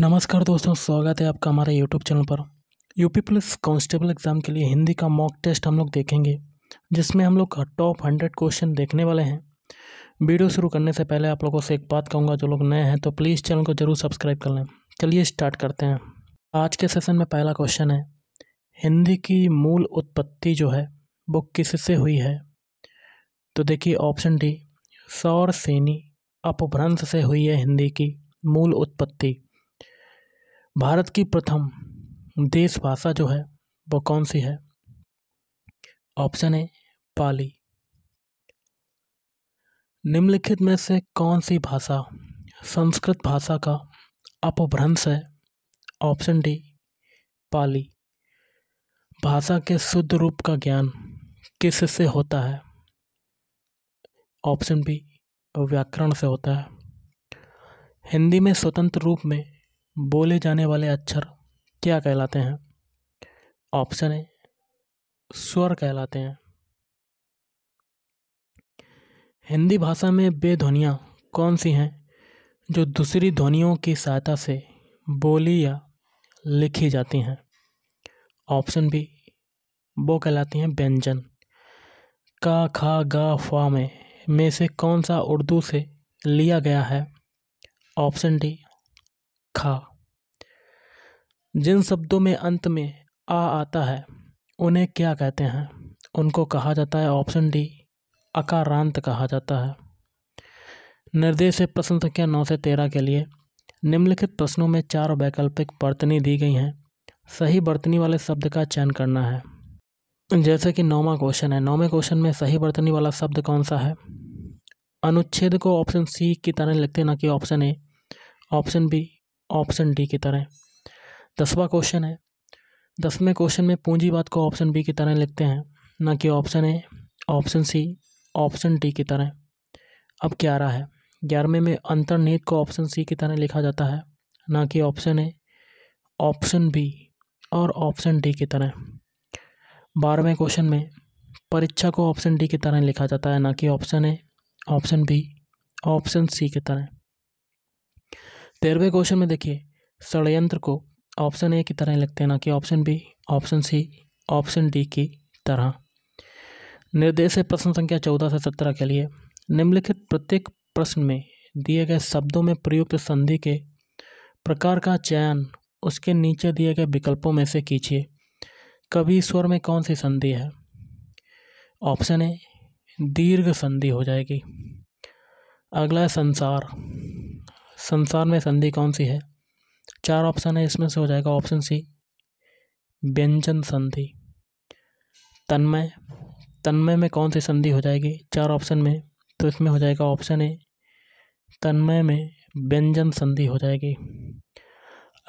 नमस्कार दोस्तों स्वागत है आपका हमारे यूट्यूब चैनल पर यूपी पुलिस कांस्टेबल एग्ज़ाम के लिए हिंदी का मॉक टेस्ट हम लोग देखेंगे जिसमें हम लोग टॉप हंड्रेड क्वेश्चन देखने वाले हैं वीडियो शुरू करने से पहले आप लोगों से एक बात कहूँगा जो लोग नए हैं तो प्लीज़ चैनल को ज़रूर सब्सक्राइब कर लें चलिए स्टार्ट करते हैं आज के सेशन में पहला क्वेश्चन है हिंदी की मूल उत्पत्ति जो है वो किससे हुई है तो देखिए ऑप्शन डी सौर सेनी अपभ्रंश से हुई है हिंदी की मूल उत्पत्ति भारत की प्रथम देश भाषा जो है वो कौन सी है ऑप्शन ए पाली निम्नलिखित में से कौन सी भाषा संस्कृत भाषा का अपभ्रंश है ऑप्शन डी पाली भाषा के शुद्ध रूप का ज्ञान किस से होता है ऑप्शन बी व्याकरण से होता है हिंदी में स्वतंत्र रूप में बोले जाने वाले अक्षर क्या कहलाते हैं ऑप्शन ए स्वर कहलाते हैं हिंदी भाषा में वे ध्वनियाँ कौन सी हैं जो दूसरी ध्वनियों की सहायता से बोली या लिखी जाती हैं ऑप्शन बी वो कहलाती हैं व्यंजन का खा गा फा में में से कौन सा उर्दू से लिया गया है ऑप्शन डी खा जिन शब्दों में अंत में आ आता है उन्हें क्या कहते हैं उनको कहा जाता है ऑप्शन डी अकारांत कहा जाता है निर्देश प्रश्न संख्या नौ से तेरह के लिए निम्नलिखित प्रश्नों में चार वैकल्पिक बर्तनी दी गई हैं सही बर्तनी वाले शब्द का चयन करना है जैसे कि नौवा क्वेश्चन है नौवें क्वेश्चन में सही बर्तनी वाला शब्द कौन सा है अनुच्छेद को ऑप्शन सी की तरह लिखते ना कि option A option B option D की तरह दसवा क्वेश्चन है दसवें क्वेश्चन में पूंजीवाद को ऑप्शन बी की तरह लिखते हैं ना कि option A option C option D की तरह अब ग्यारह है ग्यारहवें में अंतर्निहित को ऑप्शन सी की तरह लिखा जाता है ना कि ऑप्शन ए ऑप्शन बी और ऑप्शन डी की तरह बारहवें क्वेश्चन में परीक्षा को ऑप्शन डी की तरह लिखा जाता है ना कि option A option B option C की तरह तेरहवें क्वेश्चन में देखिए षडयंत्र को ऑप्शन ए की तरह लिखते हैं ना कि option B option C option D की तरह निर्देश है प्रश्न संख्या चौदह से सत्रह के लिए निम्नलिखित प्रत्येक प्रश्न में दिए गए शब्दों में प्रयुक्त संधि के प्रकार का चयन उसके नीचे दिए गए विकल्पों में से कीजिए कवि स्वर में कौन सी संधि है ऑप्शन ए दीर्घ संधि हो जाएगी अगला है संसार संसार में संधि कौन सी है चार ऑप्शन है इसमें से हो जाएगा ऑप्शन सी व्यंजन संधि तन्मय तन्मय में कौन सी संधि हो जाएगी चार ऑप्शन में तो इसमें हो जाएगा ऑप्शन ए तन्मय में व्यंजन संधि हो जाएगी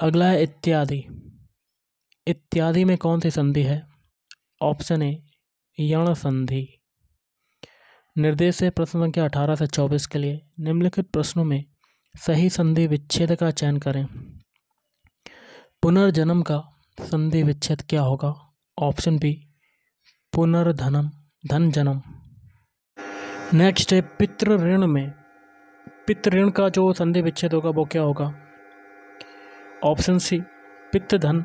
अगला है इत्यादि इत्यादि में कौन सी संधि है ऑप्शन ए यण संधि निर्देश है प्रश्न संख्या अठारह से चौबीस के लिए निम्नलिखित प्रश्नों में सही संधि विच्छेद का चयन करें पुनर्जन्म का संधि विच्छेद क्या होगा ऑप्शन बी पुनर्धनम धन जन्म नेक्स्ट है पितृ ऋण में पितृ ऋण का जो संधि विच्छेद होगा वो क्या होगा ऑप्शन सी पितधन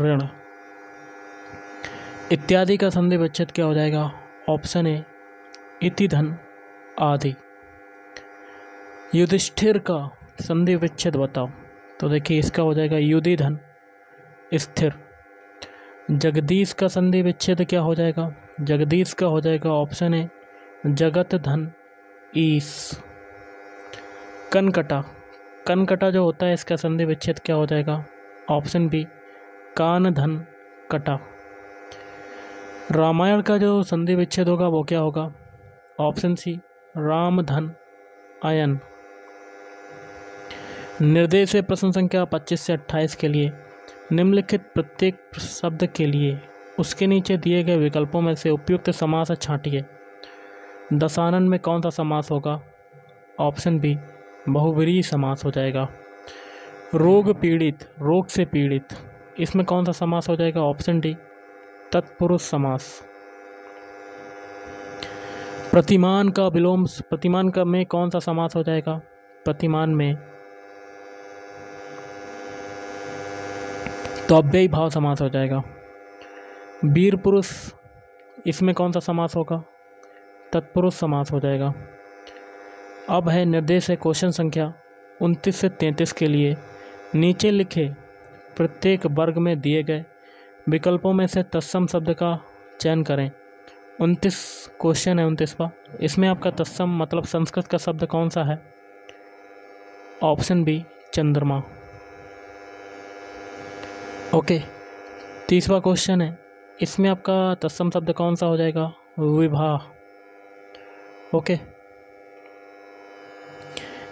ऋण इत्यादि का संधि विच्छेद क्या हो जाएगा ऑप्शन ए इति धन आदि युधिष्ठिर का संधि विच्छेद बताओ तो देखिए इसका हो जाएगा युधि धन स्थिर जगदीश का संधि विच्छेद क्या हो जाएगा जगदीश का हो जाएगा ऑप्शन ए जगत धन ईस कनकटा कनकटा जो होता है इसका संधि विच्छेद क्या हो जाएगा ऑप्शन बी कान धन कटा रामायण का जो संधि विच्छेद होगा वो क्या होगा ऑप्शन सी राम धन आयन निर्देश प्रश्न संख्या 25 से 28 के लिए निम्नलिखित प्रत्येक शब्द के लिए उसके नीचे दिए गए विकल्पों में से उपयुक्त समास छांटिए दशानन में कौन सा समास होगा ऑप्शन बी बहुवरी समास हो जाएगा रोग पीड़ित रोग से पीड़ित इसमें कौन सा समास हो जाएगा ऑप्शन डी तत्पुरुष समास प्रतिमान का विलोम प्रतिमान का में कौन सा समास हो जाएगा प्रतिमान में तो अव्ययी भाव समास हो जाएगा वीर पुरुष इसमें कौन सा समास होगा तत्पुरुष समास हो जाएगा अब है निर्देश है क्वेश्चन संख्या उनतीस से तैंतीस के लिए नीचे लिखे प्रत्येक वर्ग में दिए गए विकल्पों में से तत्सम शब्द का चयन करें उनतीस क्वेश्चन है उनतीसवा इसमें आपका तत्सम मतलब संस्कृत का शब्द कौन सा है ऑप्शन बी चंद्रमा ओके तीसरा क्वेश्चन है इसमें आपका तत्सम शब्द कौन सा हो जाएगा विवाह ओके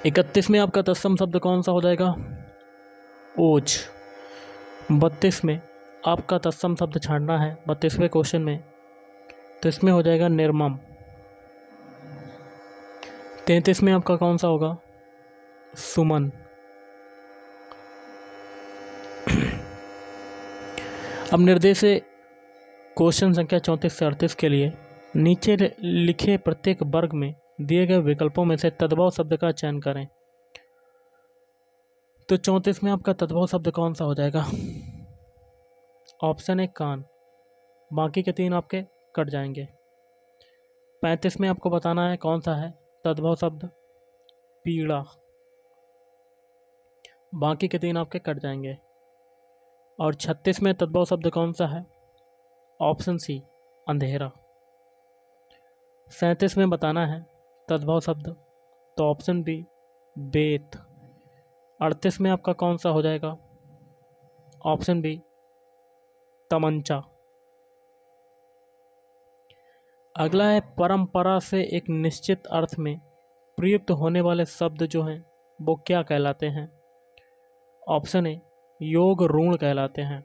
इकतीस में आपका तत्सम शब्द कौन सा हो जाएगा ओज बत्तीस में आपका तत्सम शब्द छाड़ना है बत्तीसवें क्वेश्चन में तो इसमें हो जाएगा निर्मम तैंतीस में आपका कौन सा होगा सुमन अब निर्देश क्वेश्चन संख्या चौंतीस से अड़तीस के लिए नीचे लिखे प्रत्येक वर्ग में दिए गए विकल्पों में से तद्भव शब्द का चयन करें तो चौंतीस में आपका तद्भव शब्द कौन सा हो जाएगा ऑप्शन है कान बाकी के तीन आपके कट जाएंगे पैंतीस में आपको बताना है कौन सा है तद्भव शब्द पीड़ा बाकी के तीन आपके कट जाएंगे और छत्तीस में तद्भव शब्द कौन सा है ऑप्शन सी अंधेरा सैंतीस में बताना है तद्भव शब्द तो ऑप्शन बी बेत अड़तीस में आपका कौन सा हो जाएगा ऑप्शन बी तमंचा अगला है परंपरा से एक निश्चित अर्थ में प्रयुक्त होने वाले शब्द जो हैं वो क्या कहलाते हैं ऑप्शन ए योग ऋण कहलाते हैं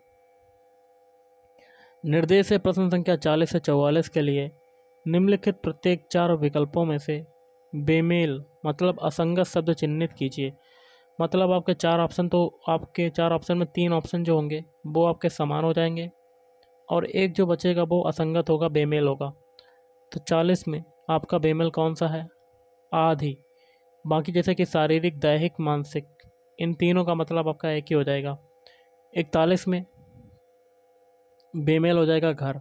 निर्देश है प्रश्न संख्या चालीस से चौवालीस के लिए निम्नलिखित प्रत्येक चार विकल्पों में से बेमेल मतलब असंगत शब्द चिन्हित कीजिए मतलब आपके चार ऑप्शन तो आपके चार ऑप्शन में तीन ऑप्शन जो होंगे वो आपके समान हो जाएंगे और एक जो बचेगा वो असंगत होगा बेमेल होगा तो चालीस में आपका बेमेल कौन सा है आधी बाकी जैसे कि शारीरिक दैहिक मानसिक इन तीनों का मतलब आपका एक ही हो जाएगा इकतालीस में बेमेल हो जाएगा घर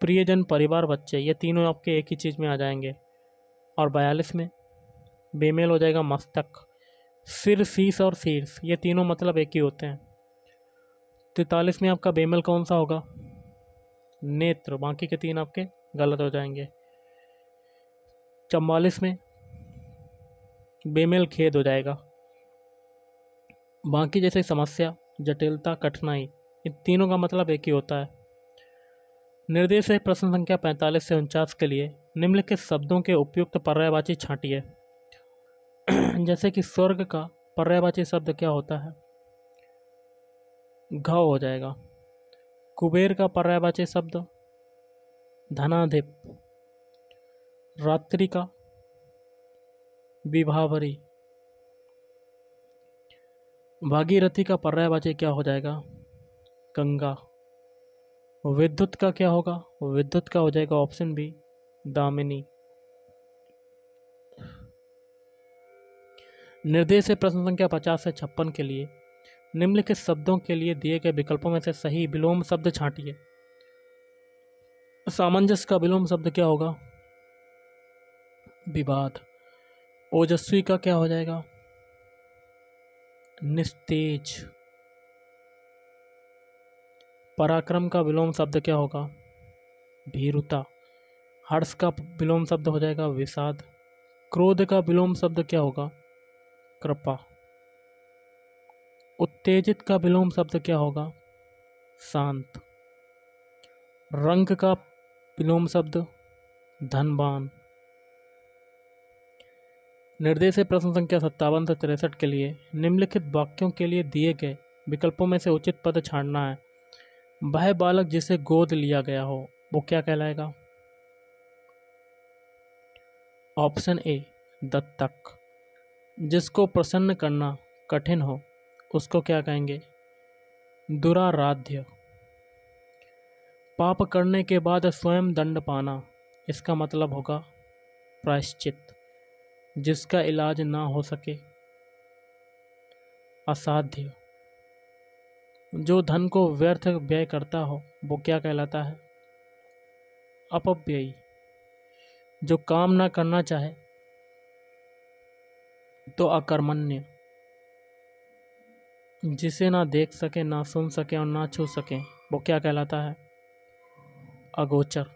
प्रियजन परिवार बच्चे ये तीनों आपके एक ही चीज़ में आ जाएंगे और बयालीस में बेमेल हो जाएगा मस्तक सिर शीस और शीर्ष ये तीनों मतलब एक ही होते हैं तैतालीस में आपका बेमेल कौन सा होगा नेत्र बाकी के तीन आपके गलत हो जाएंगे चम्बालीस में बेमेल खेद हो जाएगा बाकी जैसे समस्या जटिलता कठिनाई इन तीनों का मतलब एक ही होता है निर्देश है प्रश्न संख्या पैंतालीस से उनचास के लिए निम्नलिखित शब्दों के उपयुक्त पर्यायवाची छाटिए जैसे कि स्वर्ग का पर्यायवाची शब्द क्या होता है घाव हो जाएगा कुबेर का पर्यायवाची शब्द धनाधिप रात्रि का विभावरी भागीरथी का पर्यायवाची क्या हो जाएगा गंगा विद्युत का क्या होगा विद्युत का हो जाएगा ऑप्शन बी दामिनी निर्देश है प्रश्न संख्या पचास से छप्पन के लिए निम्नलिखित शब्दों के लिए दिए गए विकल्पों में से सही विलोम शब्द छांटिए सामंजस्य का विलोम शब्द क्या होगा विवाद ओजस्वी का क्या हो जाएगा निस्तेज पराक्रम का विलोम शब्द क्या होगा भीरुता हर्ष का विलोम शब्द हो जाएगा विषाद क्रोध का विलोम शब्द क्या होगा कृपा उत्तेजित का विलोम शब्द क्या होगा शांत रंग का विलोम शब्द धनबान निर्देश प्रश्न संख्या सत्तावन से तिरसठ के लिए निम्नलिखित वाक्यों के लिए दिए गए विकल्पों में से उचित पद छाड़ना है वह बालक जिसे गोद लिया गया हो वो क्या कहलाएगा ऑप्शन ए दत्तक जिसको प्रसन्न करना कठिन हो उसको क्या कहेंगे दुराराध्य पाप करने के बाद स्वयं दंड पाना इसका मतलब होगा प्रायश्चित जिसका इलाज ना हो सके असाध्य जो धन को व्यर्थ व्यय करता हो वो क्या कहलाता है अपव्ययी जो काम ना करना चाहे तो अकर्मण्य जिसे ना देख सके ना सुन सके और ना छू सके वो क्या कहलाता है अगोचर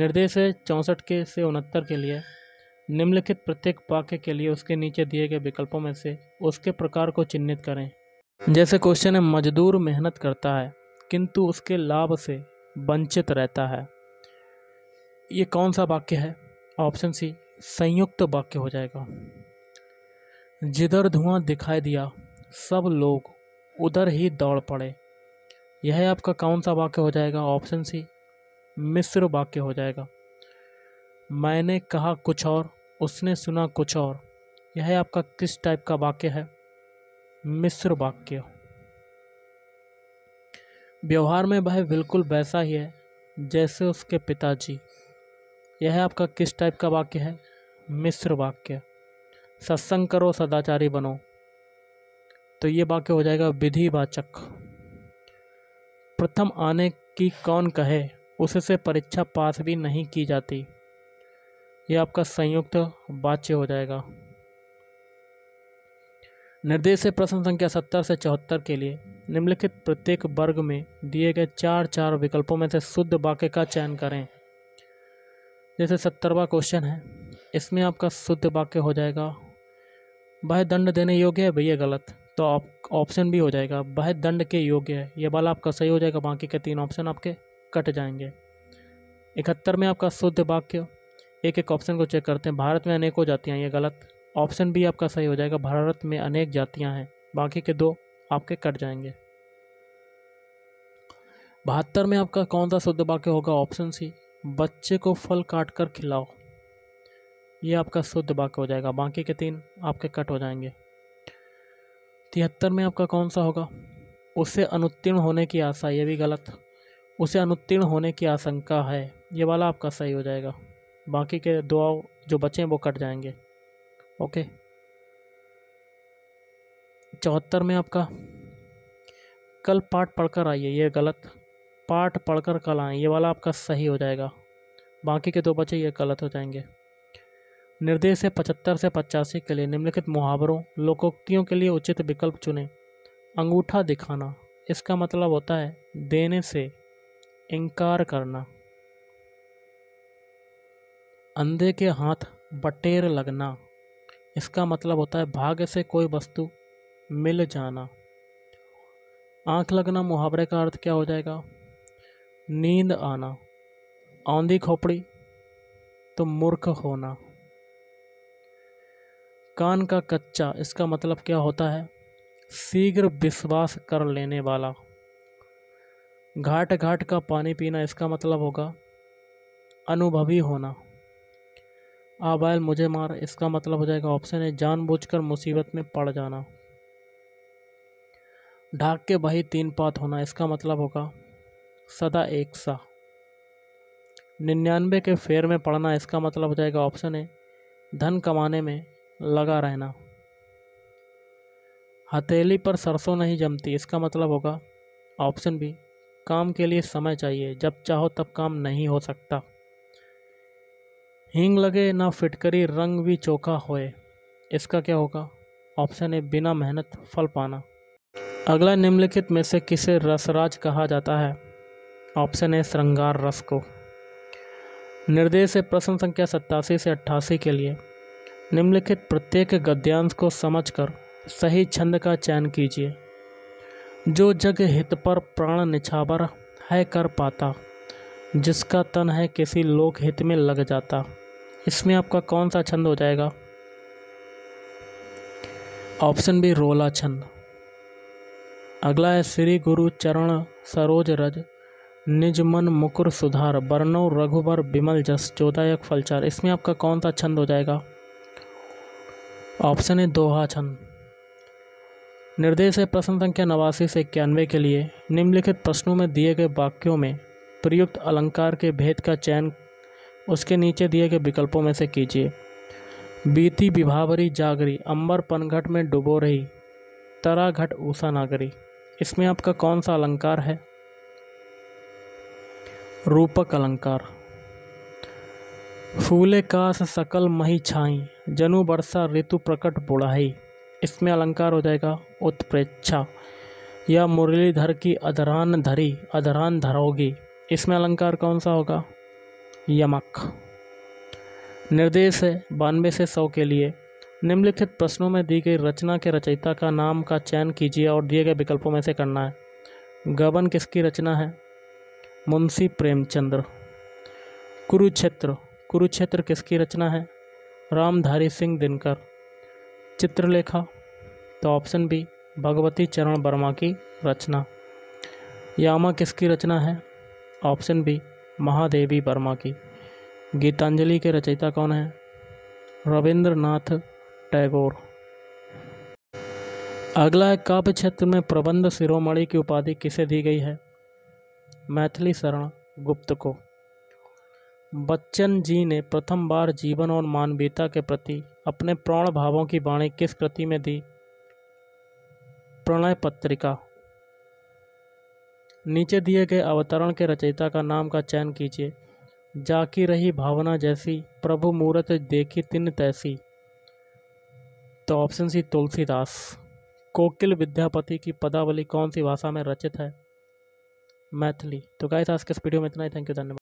निर्देश है चौंसठ के से उनहत्तर के लिए निम्नलिखित प्रत्येक वाक्य के लिए उसके नीचे दिए गए विकल्पों में से उसके प्रकार को चिन्हित करें जैसे क्वेश्चन है मजदूर मेहनत करता है किंतु उसके लाभ से वंचित रहता है ये कौन सा वाक्य है ऑप्शन सी संयुक्त तो वाक्य हो जाएगा जिधर धुआं दिखाई दिया सब लोग उधर ही दौड़ पड़े यह आपका कौन सा वाक्य हो जाएगा ऑप्शन सी मिश्र वाक्य हो जाएगा मैंने कहा कुछ और उसने सुना कुछ और यह आपका किस टाइप का वाक्य है मिस्र वाक्य व्यवहार में वह बिल्कुल वैसा ही है जैसे उसके पिताजी यह आपका किस टाइप का वाक्य है मिस्र वाक्य सत्संग करो सदाचारी बनो तो ये वाक्य हो जाएगा विधिवाचक प्रथम आने की कौन कहे उससे परीक्षा पास भी नहीं की जाती ये आपका संयुक्त वाच्य हो जाएगा निर्देश से प्रश्न संख्या सत्तर से चौहत्तर के लिए निम्नलिखित प्रत्येक वर्ग में दिए गए चार चार विकल्पों में से शुद्ध वाक्य का चयन करें जैसे सत्तरवा क्वेश्चन है इसमें आपका शुद्ध वाक्य हो जाएगा वह दंड देने योग्य है भैया गलत तो ऑप्शन भी हो जाएगा वह दंड के योग्य है यह वाला आपका सही हो जाएगा बाकी के तीन ऑप्शन आपके कट जाएंगे इकहत्तर में आपका शुद्ध वाक्य एक एक ऑप्शन को चेक करते हैं भारत में अनेकों जातियाँ ये गलत ऑप्शन बी आपका सही हो जाएगा भारत में अनेक जातियाँ हैं बाकी के दो आपके कट जाएंगे बहत्तर में आपका कौन सा शुद्ध वाक्य होगा ऑप्शन सी बच्चे को फल काट कर खिलाओ ये आपका शुद्ध वाक्य हो जाएगा बाकी के तीन आपके कट हो जाएंगे तिहत्तर में आपका कौन सा होगा उससे अनुत्तीर्ण होने की आशा ये भी गलत उसे अनुत्तीर्ण होने की आशंका है ये वाला आपका सही हो जाएगा बाकी के दो जो बचे हैं वो कट जाएंगे ओके चौहत्तर में आपका कल पाठ पढ़कर आइए ये गलत पाठ पढ़कर कल आए ये वाला आपका सही हो जाएगा बाकी के दो बचे ये गलत हो जाएंगे निर्देश है पचहत्तर से पचासी के लिए निम्नलिखित मुहावरों लोकोक्तियों के लिए उचित विकल्प चुनें अंगूठा दिखाना इसका मतलब होता है देने से इनकार करना अंधे के हाथ बटेर लगना इसका मतलब होता है भाग्य से कोई वस्तु मिल जाना आंख लगना मुहावरे का अर्थ क्या हो जाएगा नींद आना आंधी खोपड़ी तो मूर्ख होना कान का कच्चा इसका मतलब क्या होता है शीघ्र विश्वास कर लेने वाला घाट घाट का पानी पीना इसका मतलब होगा अनुभवी होना आबैल हाँ मुझे मार इसका मतलब हो जाएगा ऑप्शन है जानबूझकर मुसीबत में पड़ जाना ढाक के बही तीन पात होना इसका मतलब होगा सदा एक सा निन्यानवे के फेर में पड़ना इसका मतलब हो जाएगा ऑप्शन है धन कमाने में लगा रहना हथेली पर सरसों नहीं जमती इसका मतलब होगा ऑप्शन बी काम के लिए समय चाहिए जब चाहो तब काम नहीं हो सकता हींग लगे ना फिटकरी रंग भी चोखा होए इसका क्या होगा ऑप्शन ए बिना मेहनत फल पाना अगला निम्नलिखित में से किसे रसराज कहा जाता है ऑप्शन ए श्रृंगार रस को निर्देश है प्रश्न संख्या सत्तासी से अट्ठासी के लिए निम्नलिखित प्रत्येक गद्यांश को समझकर सही छंद का चयन कीजिए जो जग हित पर प्राण निछावर है कर पाता जिसका तन है किसी लोक हित में लग जाता इसमें आपका कौन सा छंद हो जाएगा ऑप्शन बी रोला छंद अगला है श्री गुरु चरण सरोज रज निज मन मुकुर सुधार बरनो रघुबर बिमल जस चौदायक फलचार इसमें आपका कौन सा छंद हो जाएगा ऑप्शन है दोहा छंद निर्देश है प्रश्न संख्या नवासी से इक्यानवे के लिए निम्नलिखित प्रश्नों में दिए गए वाक्यों में प्रयुक्त अलंकार के भेद का चयन उसके नीचे दिए गए विकल्पों में से कीजिए बीती विभावरी जागरी अंबर पनघट में डुबो रही तरा घट ऊषा नागरी इसमें आपका कौन सा अलंकार है रूपक अलंकार फूले कास सकल मही छाई जनु बरसा ऋतु प्रकट बुढ़ाई इसमें अलंकार हो जाएगा उत्प्रेक्षा या मुरलीधर की अधरान धरी अधरान धरोगी इसमें अलंकार कौन सा होगा यमक निर्देश है बानवे से सौ के लिए निम्नलिखित प्रश्नों में दी गई रचना के रचयिता का नाम का चयन कीजिए और दिए गए विकल्पों में से करना है गबन किसकी रचना है मुंशी प्रेमचंद्र कुरुक्षेत्र कुरुक्षेत्र किसकी रचना है रामधारी सिंह दिनकर चित्रलेखा तो ऑप्शन बी भगवती चरण वर्मा की रचना यामा किसकी रचना है ऑप्शन बी महादेवी वर्मा की गीतांजलि के रचयिता कौन है रविंद्रनाथ टैगोर अगला है काव्य क्षेत्र में प्रबंध शिरोमणि की उपाधि किसे दी गई है मैथिली शरण गुप्त को बच्चन जी ने प्रथम बार जीवन और मानवीयता के प्रति अपने प्राण भावों की वाणी किस कृति में दी प्रणय पत्रिका नीचे दिए गए अवतरण के रचयिता का नाम का चयन कीजिए जाकी रही भावना जैसी प्रभु मूर्त देखी तिन तैसी तो ऑप्शन सी तुलसीदास कोकिल विद्यापति की पदावली कौन सी भाषा में रचित है मैथिली तो गाइस आज के वीडियो में इतना ही थैंक यू धन्यवाद